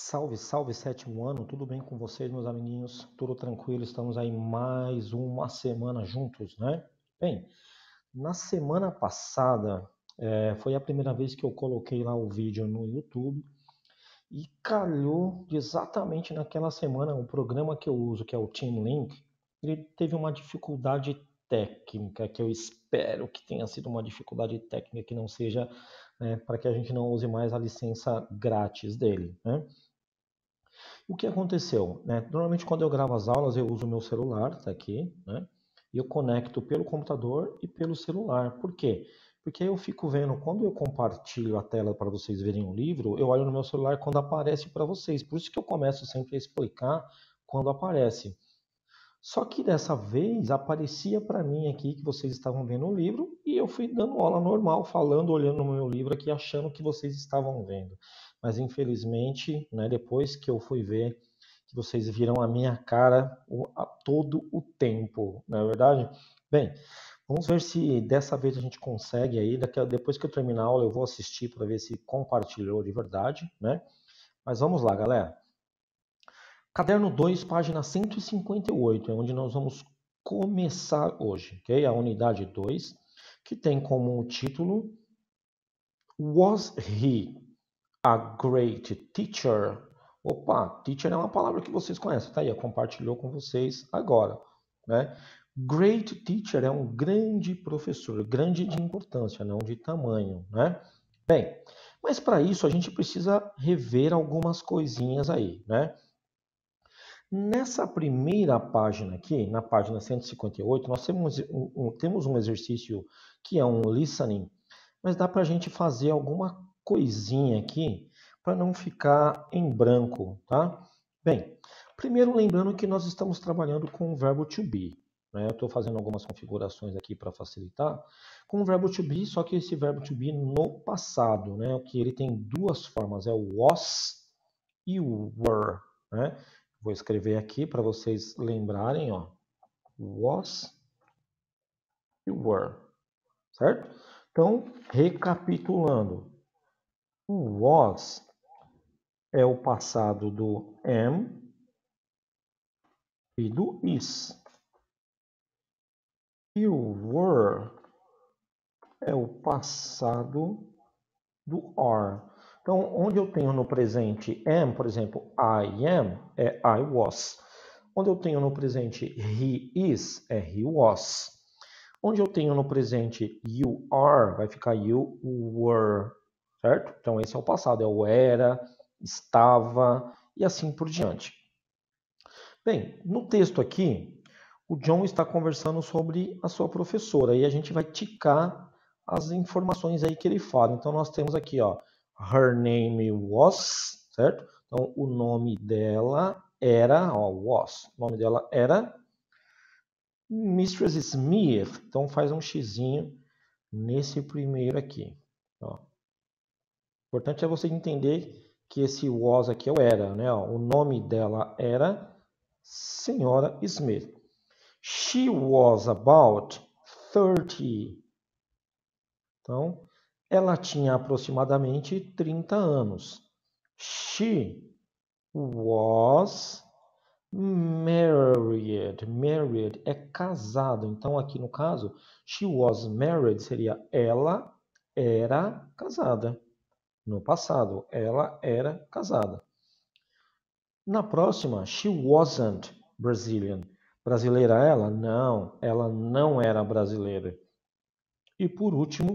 Salve, salve, sétimo ano, tudo bem com vocês, meus amiguinhos? Tudo tranquilo, estamos aí mais uma semana juntos, né? Bem, na semana passada é, foi a primeira vez que eu coloquei lá o vídeo no YouTube e calhou exatamente naquela semana o programa que eu uso, que é o Team Link, ele teve uma dificuldade técnica, que eu espero que tenha sido uma dificuldade técnica que não seja né, para que a gente não use mais a licença grátis dele. Né? O que aconteceu? Né? Normalmente quando eu gravo as aulas eu uso o meu celular, tá aqui, né? E eu conecto pelo computador e pelo celular. Por quê? Porque eu fico vendo, quando eu compartilho a tela para vocês verem o um livro, eu olho no meu celular quando aparece para vocês. Por isso que eu começo sempre a explicar quando aparece. Só que dessa vez aparecia para mim aqui que vocês estavam vendo o livro e eu fui dando aula normal, falando, olhando no meu livro aqui, achando que vocês estavam vendo. Mas infelizmente, né, depois que eu fui ver que vocês viram a minha cara a todo o tempo, não é verdade? Bem, vamos ver se dessa vez a gente consegue aí. Daqui a, depois que eu terminar a aula, eu vou assistir para ver se compartilhou de verdade, né? Mas vamos lá, galera. Caderno 2, página 158, é onde nós vamos começar hoje, ok? A unidade 2, que tem como título Was he a great teacher? Opa, teacher é uma palavra que vocês conhecem, tá aí, compartilhou com vocês agora, né? Great teacher é um grande professor, grande de importância, não de tamanho, né? Bem, mas para isso a gente precisa rever algumas coisinhas aí, né? Nessa primeira página aqui, na página 158, nós temos um, temos um exercício que é um listening, mas dá para a gente fazer alguma coisinha aqui para não ficar em branco, tá? Bem, primeiro lembrando que nós estamos trabalhando com o verbo to be. Né? Eu estou fazendo algumas configurações aqui para facilitar. Com o verbo to be, só que esse verbo to be no passado, né? que ele tem duas formas, é o was e o were. Né? Vou escrever aqui para vocês lembrarem, ó. Was e were, certo? Então, recapitulando. O was é o passado do am e do is. E o were é o passado do are. Então, onde eu tenho no presente am, por exemplo, I am, é I was. Onde eu tenho no presente he is, é he was. Onde eu tenho no presente you are, vai ficar you were, certo? Então, esse é o passado, é o era, estava e assim por diante. Bem, no texto aqui, o John está conversando sobre a sua professora e a gente vai ticar as informações aí que ele fala. Então, nós temos aqui, ó, Her name was, certo? Então, o nome dela era, ó, was, o nome dela era Mistress Smith. Então, faz um xizinho nesse primeiro aqui. Ó. O importante é você entender que esse was aqui é o era, né? Ó, o nome dela era Senhora Smith. She was about 30. Então, ela tinha aproximadamente 30 anos. She was married. Married é casado. Então, aqui no caso, she was married seria ela era casada. No passado, ela era casada. Na próxima, she wasn't Brazilian. Brasileira ela? Não, ela não era brasileira. E por último,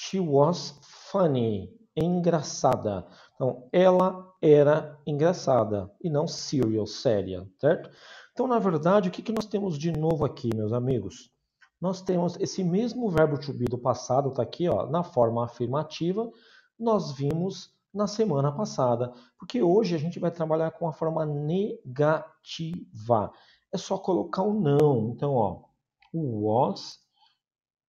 She was funny. Engraçada. Então, ela era engraçada e não serious, séria, certo? Então, na verdade, o que, que nós temos de novo aqui, meus amigos? Nós temos esse mesmo verbo to be do passado, tá aqui, ó, na forma afirmativa, nós vimos na semana passada, porque hoje a gente vai trabalhar com a forma negativa. É só colocar o um não. Então, ó, o was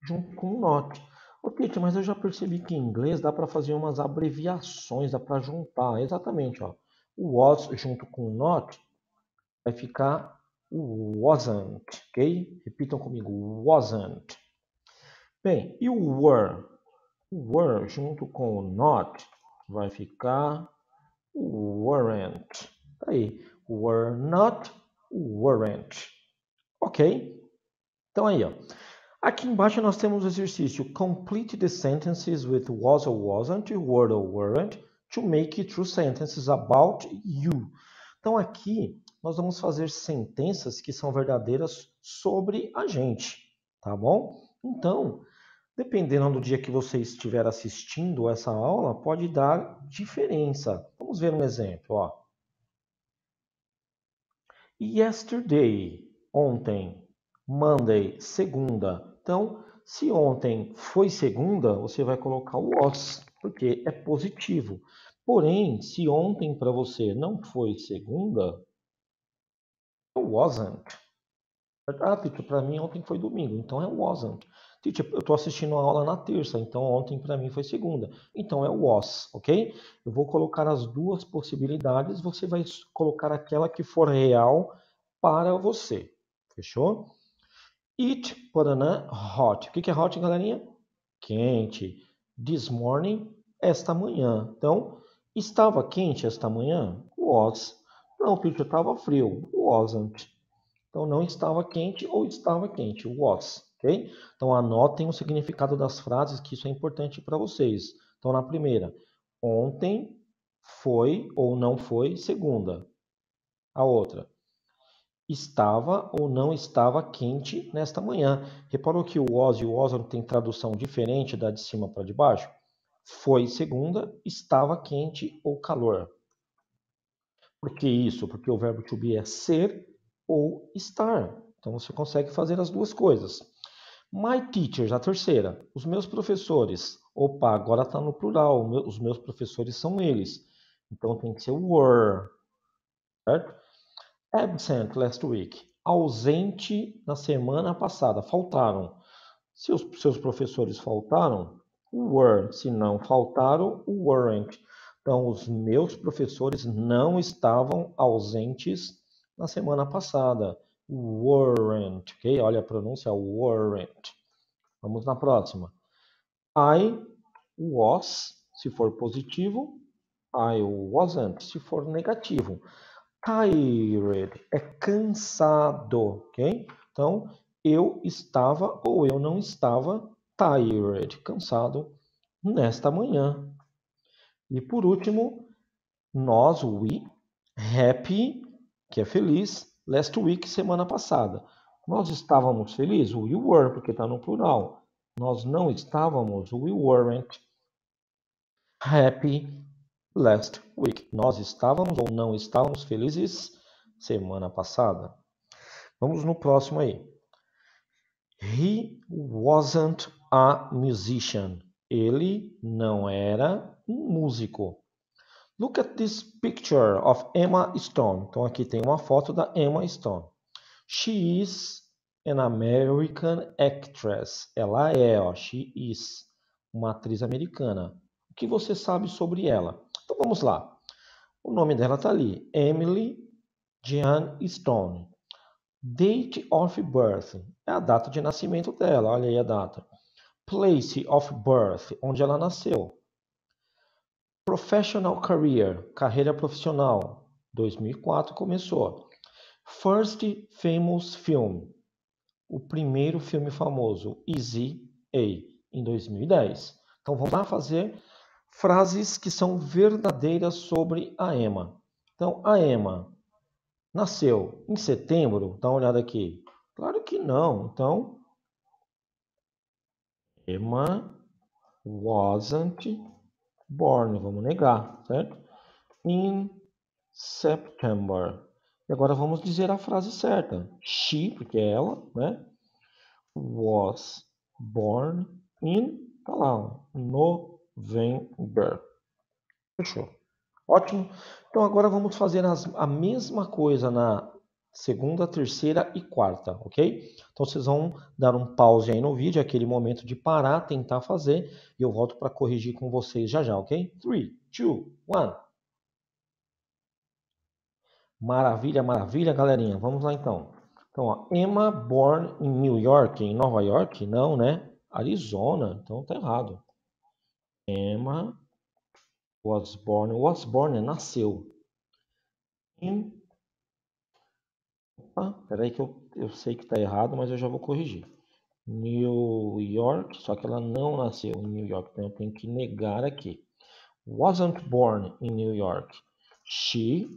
junto com o not. Ô, Kate, mas eu já percebi que em inglês dá para fazer umas abreviações, dá para juntar. Exatamente, ó. O was junto com not vai ficar wasn't, ok? Repitam comigo, wasn't. Bem, e o were? O were junto com o not vai ficar weren't. Tá aí, were not, weren't. Ok? Então aí, ó. Aqui embaixo nós temos o exercício Complete the sentences with was or wasn't, were or weren't, to make true sentences about you. Então aqui nós vamos fazer sentenças que são verdadeiras sobre a gente, tá bom? Então, dependendo do dia que você estiver assistindo essa aula, pode dar diferença. Vamos ver um exemplo, ó. Yesterday, ontem. Monday, segunda. Então, se ontem foi segunda, você vai colocar o was, porque é positivo. Porém, se ontem para você não foi segunda, é wasn't. Ah, teacher, para mim ontem foi domingo, então é wasn't. Teacher, tipo, eu estou assistindo a aula na terça, então ontem para mim foi segunda. Então é was, ok? Eu vou colocar as duas possibilidades, você vai colocar aquela que for real para você. Fechou? It Paraná hot. O que é hot, galerinha? Quente. This morning, esta manhã. Então, estava quente esta manhã? Was. Não, Peter, estava frio. Wasn't. Então, não estava quente ou estava quente. Was. Ok? Então, anotem o significado das frases, que isso é importante para vocês. Então, na primeira, ontem foi ou não foi segunda. A outra, estava ou não estava quente nesta manhã. Reparou que o was e o oson tem tradução diferente da de cima para de baixo? Foi segunda, estava quente ou calor. Por que isso? Porque o verbo to be é ser ou estar. Então você consegue fazer as duas coisas. My teachers, a terceira. Os meus professores. Opa, agora está no plural. Os meus professores são eles. Então tem que ser were. Certo? absent last week, ausente na semana passada, faltaram. Se os seus professores faltaram, were. Se não faltaram, weren't. Então, os meus professores não estavam ausentes na semana passada. Weren't, ok? Olha a pronúncia, weren't. Vamos na próxima. I was, se for positivo. I wasn't, se for negativo tired é cansado, ok? Então, eu estava ou eu não estava tired, cansado, nesta manhã. E por último, nós, we, happy, que é feliz, last week, semana passada. Nós estávamos felizes? We were, porque está no plural. Nós não estávamos? We weren't. Happy, last week. Nós estávamos ou não estávamos felizes semana passada. Vamos no próximo aí. He wasn't a musician. Ele não era um músico. Look at this picture of Emma Stone. Então aqui tem uma foto da Emma Stone. She is an American actress. Ela é, ó, she is uma atriz americana. O que você sabe sobre ela? Então vamos lá. O nome dela está ali: Emily Jean Stone. Date of birth é a data de nascimento dela. Olha aí a data. Place of birth, onde ela nasceu. Professional career, carreira profissional. 2004 começou. First famous film, o primeiro filme famoso, Easy A, em 2010. Então vamos lá fazer frases que são verdadeiras sobre a EMA. Então, a EMA nasceu em setembro, dá uma olhada aqui. Claro que não. Então, Emma wasn't born, vamos negar, certo? In September. E agora vamos dizer a frase certa. She, porque é ela, né? Was born in, tá lá, no vem Fechou. Ótimo. Então agora vamos fazer as, a mesma coisa na segunda, terceira e quarta, ok? Então vocês vão dar um pause aí no vídeo, aquele momento de parar, tentar fazer, e eu volto para corrigir com vocês já já, ok? 3, 2, 1. Maravilha, maravilha, galerinha. Vamos lá então. Então, ó, Emma born in New York, em Nova York? Não, né? Arizona. Então tá errado. Emma was born. Was born é nasceu. In. Opa, peraí que eu, eu sei que está errado, mas eu já vou corrigir. New York, só que ela não nasceu em New York, então eu tenho que negar aqui. Wasn't born in New York. She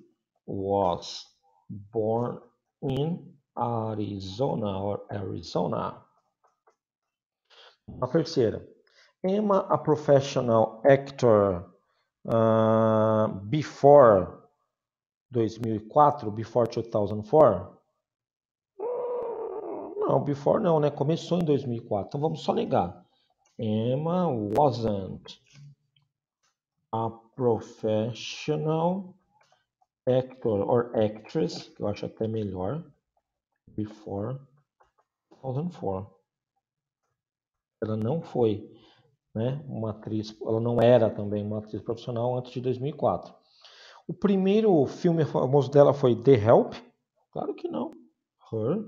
was born in Arizona or Arizona. A terceira am a professional actor uh, before 2004, before 2004? Hum, não, before não, né? Começou em 2004. Então vamos só negar. Emma wasn't a professional actor or actress, que eu acho até melhor, before 2004. Ela não foi né? Uma atriz, ela não era também uma atriz profissional antes de 2004. O primeiro filme famoso dela foi The Help? Claro que não. Her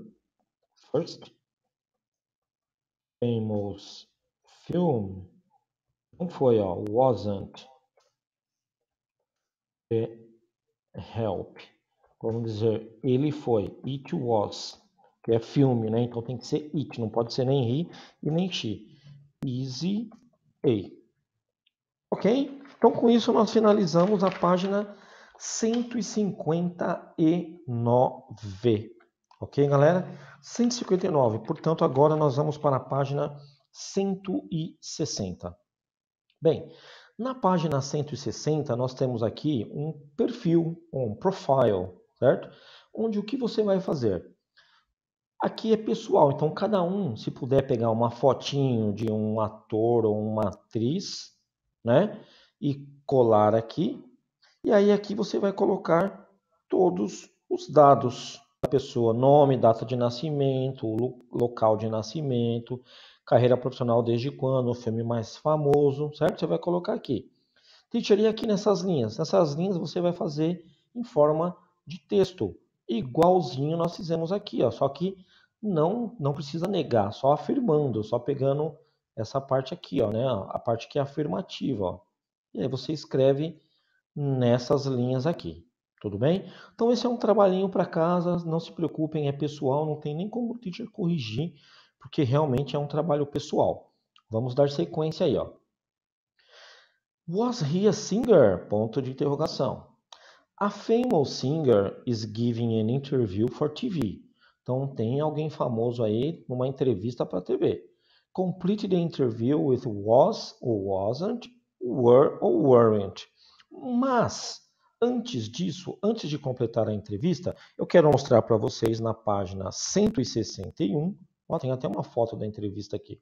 First Famous Film não foi, ó, wasn't The Help. Vamos dizer, ele foi, it was, que é filme, né? Então tem que ser it, não pode ser nem he e nem she. Easy Ok? Então, com isso, nós finalizamos a página 159. Ok, galera? 159. Portanto, agora nós vamos para a página 160. Bem, na página 160 nós temos aqui um perfil, um profile, certo? Onde o que você vai fazer? Aqui é pessoal, então cada um, se puder pegar uma fotinho de um ator ou uma atriz, né? E colar aqui. E aí aqui você vai colocar todos os dados da pessoa, nome, data de nascimento, local de nascimento, carreira profissional desde quando, o filme mais famoso, certo? Você vai colocar aqui. Teacher, e aqui nessas linhas? Nessas linhas você vai fazer em forma de texto igualzinho nós fizemos aqui, ó, só que não, não precisa negar, só afirmando, só pegando essa parte aqui, ó, né, a parte que é afirmativa. Ó. E aí você escreve nessas linhas aqui, tudo bem? Então esse é um trabalhinho para casa, não se preocupem, é pessoal, não tem nem como o teacher corrigir, porque realmente é um trabalho pessoal. Vamos dar sequência aí, ó. Was he a singer? Ponto de interrogação. A famous singer is giving an interview for TV. Então tem alguém famoso aí numa entrevista para TV. Complete the interview with was ou wasn't, were ou weren't. Mas antes disso, antes de completar a entrevista, eu quero mostrar para vocês na página 161. Ó, tem até uma foto da entrevista aqui.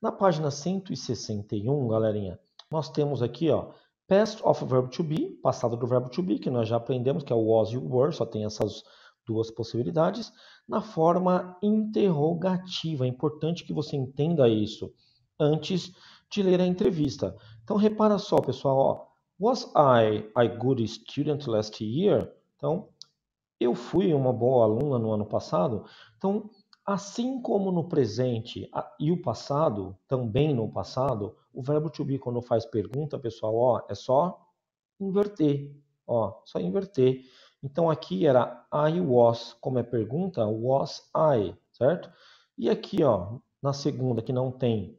Na página 161, galerinha, nós temos aqui ó, Past of verb to be, passado do verbo to be, que nós já aprendemos, que é o was e o were, só tem essas duas possibilidades, na forma interrogativa. É importante que você entenda isso antes de ler a entrevista. Então, repara só, pessoal. Ó, Was I a good student last year? Então, eu fui uma boa aluna no ano passado. Então, Assim como no presente e o passado, também no passado, o verbo to be, quando faz pergunta, pessoal, ó, é só inverter. Ó, só inverter. Então aqui era I was, como é pergunta, was I, certo? E aqui, ó, na segunda que não tem,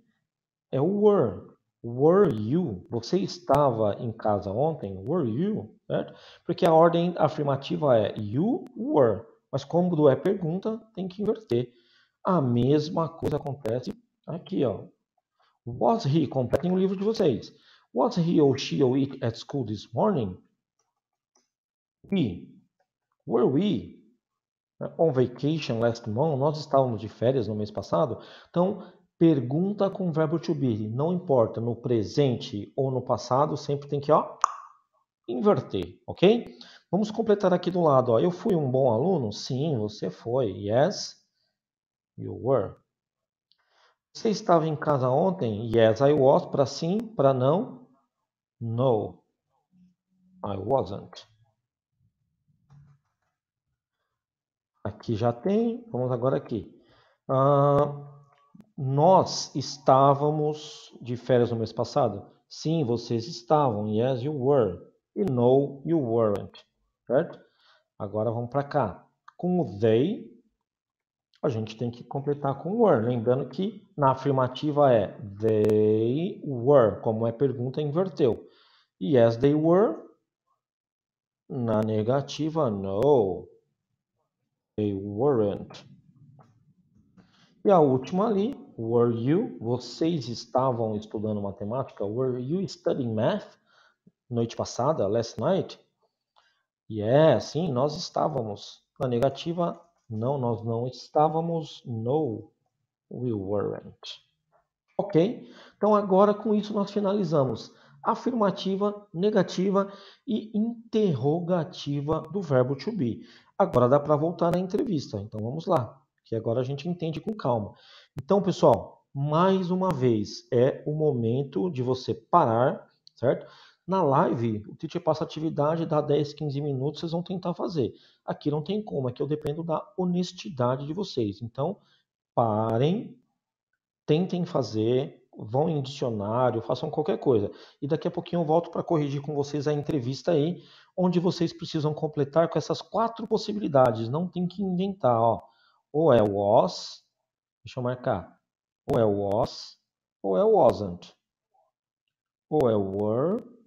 é o were. Were you? Você estava em casa ontem? Were you? Certo? Porque a ordem afirmativa é you were. Mas como é pergunta, tem que inverter. A mesma coisa acontece aqui, ó. Was he completing o livro de vocês? Was he or she or it at school this morning? We were we on vacation last month? Nós estávamos de férias no mês passado. Então, pergunta com verbo to be. Não importa no presente ou no passado, sempre tem que ó, inverter, ok? Vamos completar aqui do lado. Ó. Eu fui um bom aluno? Sim, você foi. Yes. You were. Você estava em casa ontem? Yes, I was. Para sim, para não? No. I wasn't. Aqui já tem. Vamos agora aqui. Ah, nós estávamos de férias no mês passado? Sim, vocês estavam. Yes, you were. E no, you weren't. Certo? Agora vamos para cá. Com o they, a gente tem que completar com were. Lembrando que na afirmativa é they were, como é pergunta, inverteu. Yes, they were. Na negativa, no. They weren't. E a última ali, were you? Vocês estavam estudando matemática? Were you studying math? Noite passada, last night? Yes, sim, nós estávamos. Na negativa, não, nós não estávamos. No, we weren't. Ok? Então agora com isso nós finalizamos afirmativa, negativa e interrogativa do verbo to be. Agora dá para voltar à entrevista. Então vamos lá, que agora a gente entende com calma. Então, pessoal, mais uma vez é o momento de você parar, certo? Na live, o teacher passa atividade, dá 10, 15 minutos, vocês vão tentar fazer. Aqui não tem como, aqui eu dependo da honestidade de vocês. Então, parem, tentem fazer, vão em dicionário, façam qualquer coisa. E daqui a pouquinho eu volto para corrigir com vocês a entrevista aí, onde vocês precisam completar com essas quatro possibilidades. Não tem que inventar, ó. Ou é was, deixa eu marcar. Ou é was, ou é wasn't. Ou é were,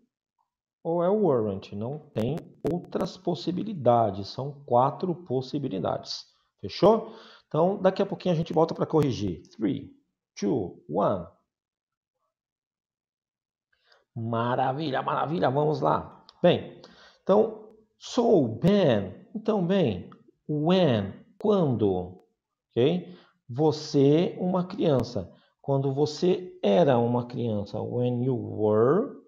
warrant, não tem outras possibilidades, são quatro possibilidades. Fechou? Então, daqui a pouquinho a gente volta para corrigir. 3, 2, 1. Maravilha, maravilha, vamos lá. Bem, então, so, Ben, então, bem, when, quando, ok? Você, uma criança. Quando você era uma criança, when you were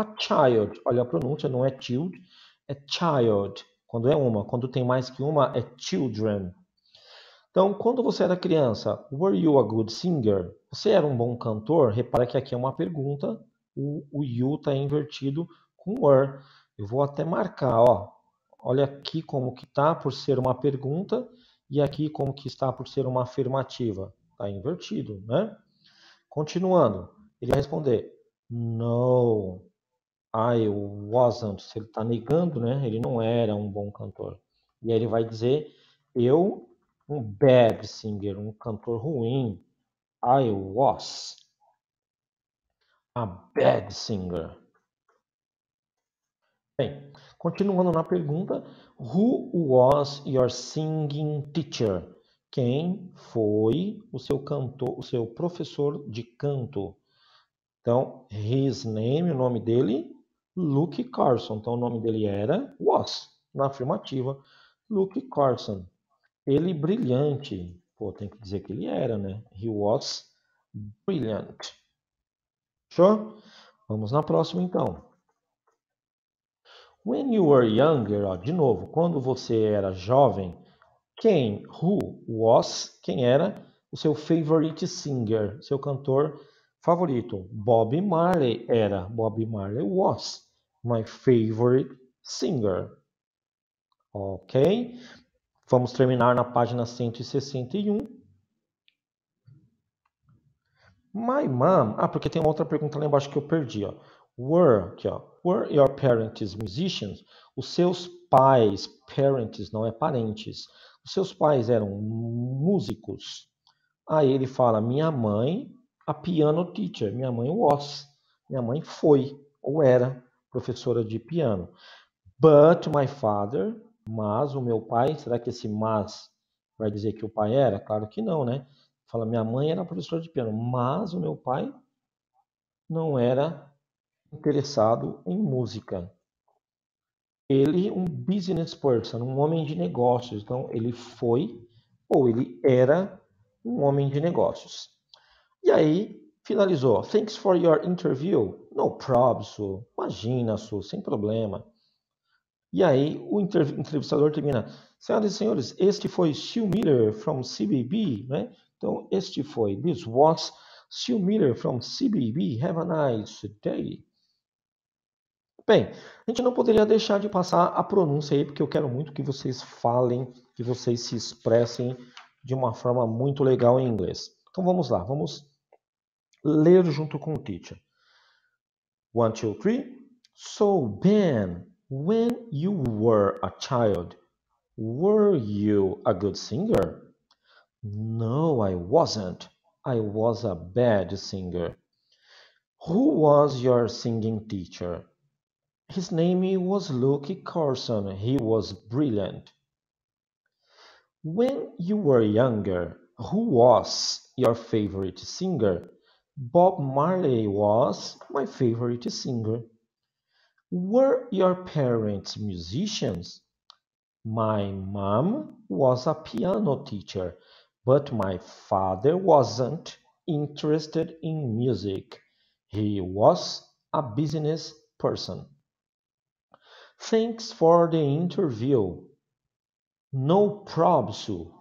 a child. Olha a pronúncia, não é child, é child. Quando é uma, quando tem mais que uma, é children. Então, quando você era criança, were you a good singer? Você era um bom cantor? Repara que aqui é uma pergunta. O, o you está invertido com were. Eu vou até marcar, ó. Olha aqui como que está por ser uma pergunta e aqui como que está por ser uma afirmativa. Está invertido, né? Continuando, ele vai responder: No, I wasn't, se ele está negando, né? Ele não era um bom cantor. E aí ele vai dizer, eu, um bad singer, um cantor ruim. I was a bad singer. Bem, continuando na pergunta, who was your singing teacher? Quem foi o seu cantor, o seu professor de canto? Então, his name, o nome dele, Luke Carson. Então o nome dele era Was, na afirmativa. Luke Carson. Ele brilhante. Pô, tem que dizer que ele era, né? He was brilliant. Sure? Vamos na próxima então. When you were younger, ó, de novo, quando você era jovem, quem, who, was, quem era o seu favorite singer, seu cantor favorito? Bob Marley era, Bob Marley was my favorite singer. Ok? Vamos terminar na página 161. My mom. Ah, porque tem uma outra pergunta lá embaixo que eu perdi. Ó. Were, aqui, ó. Were your parents musicians? Os seus pais, parents, não é parentes. Os seus pais eram músicos. Aí ele fala: Minha mãe, a piano teacher. Minha mãe was. Minha mãe foi ou era professora de piano. But my father, mas o meu pai, será que esse mas vai dizer que o pai era? Claro que não, né? Fala, minha mãe era professora de piano, mas o meu pai não era interessado em música. Ele, um business person, um homem de negócios. Então, ele foi ou ele era um homem de negócios. E aí, Finalizou. Oh, thanks for your interview. No problem, Su. Imagina, Su, sem problema. E aí o entrevistador termina. Senhoras e senhores, este foi Sue Miller from CBB, né? Então, este foi This was Sue Miller from CBB. Have a nice day. Bem, a gente não poderia deixar de passar a pronúncia aí, porque eu quero muito que vocês falem, que vocês se expressem de uma forma muito legal em inglês. Então vamos lá, vamos ler junto com o teacher. One, two, three. So, Ben, when you were a child, were you a good singer? No, I wasn't. I was a bad singer. Who was your singing teacher? His name was Luke Carson. He was brilliant. When you were younger, who was your favorite singer? Bob Marley was my favorite singer. Were your parents musicians? My mom was a piano teacher, but my father wasn't interested in music. He was a business person. Thanks for the interview. No problem, Sue.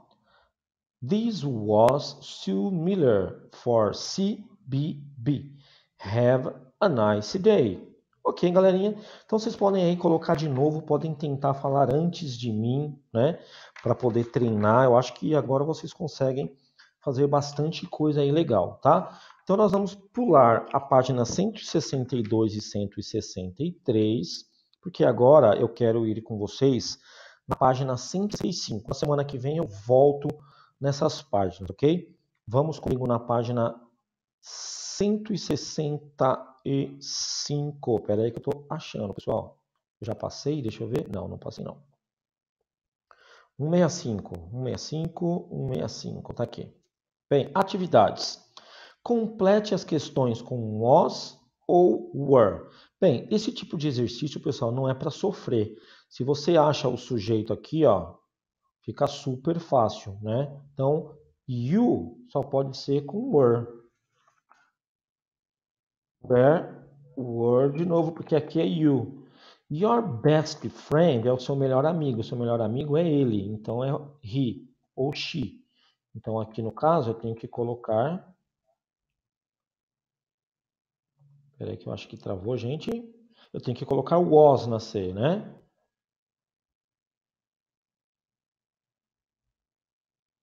This was Sue Miller for C BB. Have a nice day. Ok, galerinha? Então vocês podem aí colocar de novo, podem tentar falar antes de mim, né? Para poder treinar. Eu acho que agora vocês conseguem fazer bastante coisa aí legal, tá? Então nós vamos pular a página 162 e 163, porque agora eu quero ir com vocês na página 165. Na semana que vem eu volto nessas páginas, ok? Vamos comigo na página 165. Pera aí que eu estou achando, pessoal. já passei, deixa eu ver. Não, não passei não. 165, 165, 165, tá aqui. Bem, atividades. Complete as questões com was ou were. Bem, esse tipo de exercício, pessoal, não é para sofrer. Se você acha o sujeito aqui, ó, fica super fácil, né? Então, you só pode ser com were where é, word de novo, porque aqui é you. Your best friend é o seu melhor amigo. O seu melhor amigo é ele. Então é he ou she. Então aqui no caso eu tenho que colocar. Peraí que eu acho que travou, gente. Eu tenho que colocar was na C, né?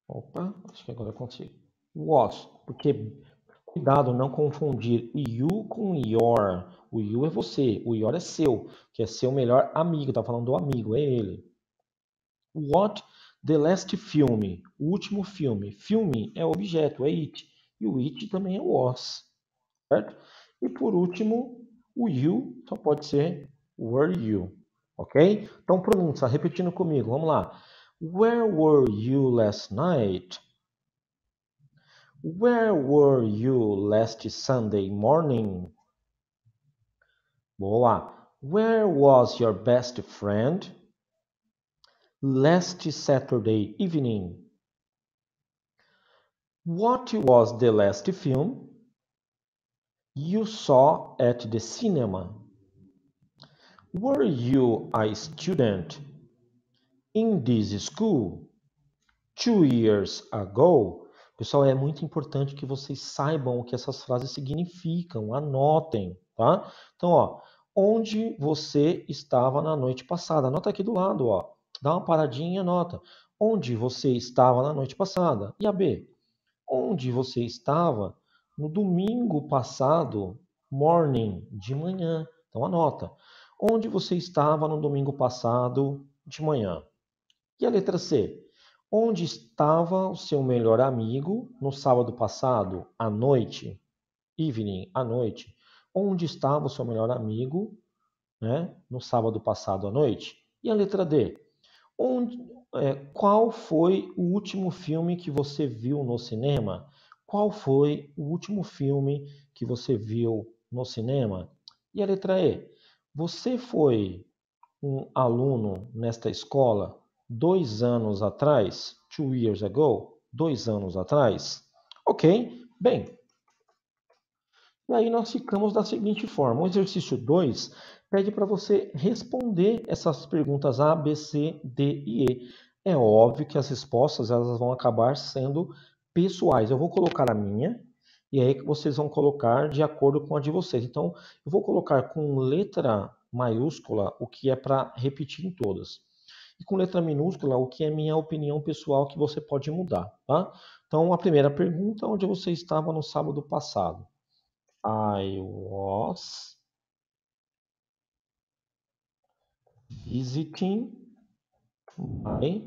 Opa, acho que agora eu consigo. Was, porque Cuidado, não confundir you com your. O you é você, o your é seu, que é seu melhor amigo. Tá falando do amigo, é ele. What the last film? O último filme. Filme é objeto, é it. E o it também é was. Certo? E por último, o you só pode ser were you. Ok? Então pronuncia, repetindo comigo. Vamos lá. Where were you last night? Where were you last Sunday morning? Boa. Where was your best friend? Last Saturday evening. What was the last film you saw at the cinema? Were you a student in this school two years ago? Pessoal, é muito importante que vocês saibam o que essas frases significam, anotem, tá? Então, ó, onde você estava na noite passada? Anota aqui do lado, ó. Dá uma paradinha e anota. Onde você estava na noite passada? E a B? Onde você estava no domingo passado, morning, de manhã? Então, anota. Onde você estava no domingo passado, de manhã? E a letra C? Onde estava o seu melhor amigo no sábado passado, à noite? Evening, à noite. Onde estava o seu melhor amigo né, no sábado passado à noite? E a letra D? Onde, é, qual foi o último filme que você viu no cinema? Qual foi o último filme que você viu no cinema? E a letra E? Você foi um aluno nesta escola dois anos atrás, two years ago, dois anos atrás. Ok, bem. E aí nós ficamos da seguinte forma: o exercício 2 pede para você responder essas perguntas A, B, C, D e E. É óbvio que as respostas elas vão acabar sendo pessoais. Eu vou colocar a minha e aí vocês vão colocar de acordo com a de vocês. Então, eu vou colocar com letra maiúscula o que é para repetir em todas e com letra minúscula o que é minha opinião pessoal que você pode mudar, tá? Então, a primeira pergunta, onde você estava no sábado passado? I was visiting my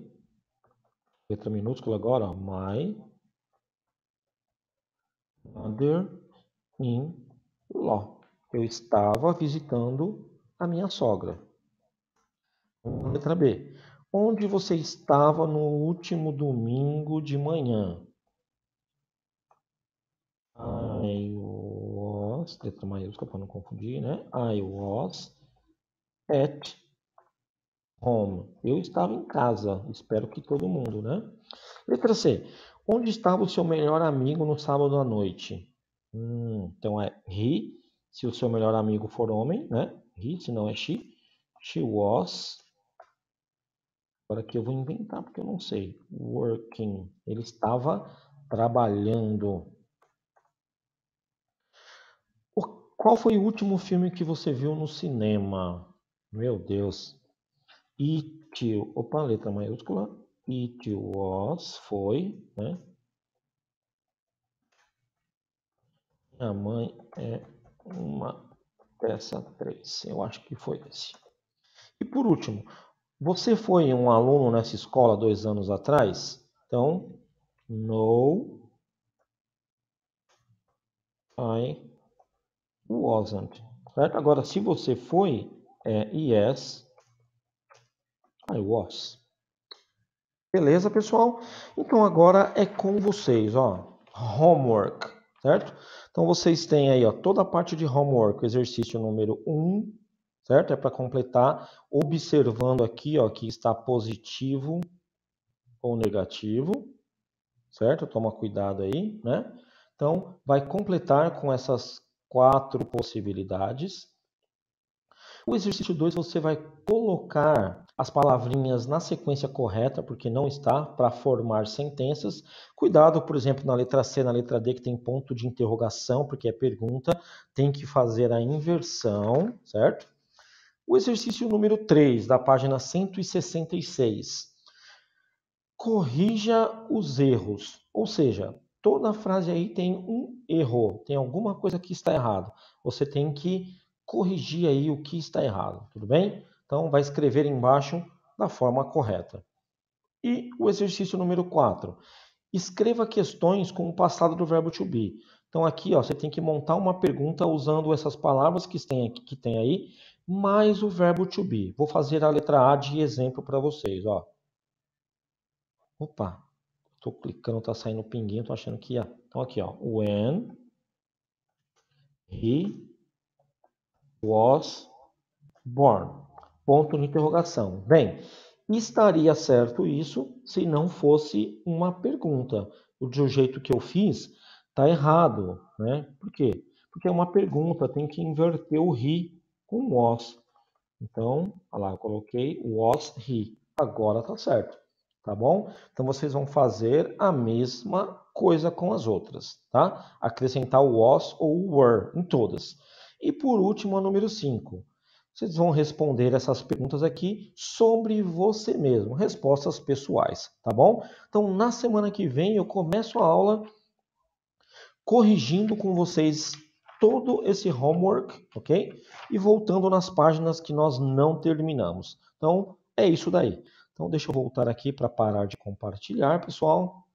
letra minúscula agora, my mother in law. Eu estava visitando a minha sogra. Letra B. Onde você estava no último domingo de manhã? I was, letra maiúscula para não confundir, né? I was at home. Eu estava em casa, espero que todo mundo, né? Letra C. Onde estava o seu melhor amigo no sábado à noite? Hum, então é he, se o seu melhor amigo for homem, né? He, se não é she. She was Agora aqui eu vou inventar porque eu não sei. Working. Ele estava trabalhando. O, qual foi o último filme que você viu no cinema? Meu Deus. It. Opa, letra maiúscula. It was. Foi. Né? Minha mãe é uma peça 3. Eu acho que foi esse. E por último, você foi um aluno nessa escola dois anos atrás? Então, no, I wasn't. Certo? Agora, se você foi, é yes, I was. Beleza, pessoal? Então, agora é com vocês, ó. Homework, certo? Então, vocês têm aí, ó, toda a parte de homework. Exercício número 1, um, certo? É para completar, observando aqui, ó, que está positivo ou negativo, certo? Toma cuidado aí, né? Então, vai completar com essas quatro possibilidades. O exercício 2 você vai colocar as palavrinhas na sequência correta, porque não está, para formar sentenças. Cuidado, por exemplo, na letra C, na letra D, que tem ponto de interrogação, porque é pergunta, tem que fazer a inversão, certo? O exercício número 3, da página 166. Corrija os erros. Ou seja, toda frase aí tem um erro, tem alguma coisa que está errado. Você tem que corrigir aí o que está errado, tudo bem? Então, vai escrever embaixo da forma correta. E o exercício número 4. Escreva questões com o passado do verbo to be. Então, aqui ó, você tem que montar uma pergunta usando essas palavras que tem, que tem aí mais o verbo to be. Vou fazer a letra A de exemplo para vocês. Ó. Opa, estou clicando, está saindo pinguinho, estou achando que ia. Então aqui, ó, when he was born. Ponto de interrogação. Bem, estaria certo isso se não fosse uma pergunta. O Do jeito que eu fiz, tá errado, né? Por quê? Porque é uma pergunta, tem que inverter o he com was. Então, olha lá, eu coloquei was he. Agora tá certo, tá bom? Então vocês vão fazer a mesma coisa com as outras, tá? Acrescentar o was ou were em todas. E por último, a número 5. Vocês vão responder essas perguntas aqui sobre você mesmo, respostas pessoais, tá bom? Então, na semana que vem eu começo a aula corrigindo com vocês todo esse homework, ok? E voltando nas páginas que nós não terminamos. Então, é isso daí. Então, deixa eu voltar aqui para parar de compartilhar, pessoal.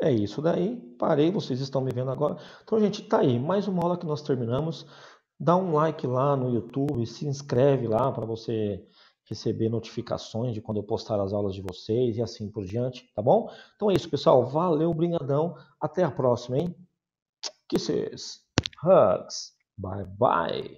É isso daí. Parei, vocês estão me vendo agora. Então, gente, tá aí. Mais uma aula que nós terminamos. Dá um like lá no YouTube, se inscreve lá para você receber notificações de quando eu postar as aulas de vocês e assim por diante, tá bom? Então é isso, pessoal. Valeu, brigadão. Até a próxima, hein? kisses, hugs, bye bye.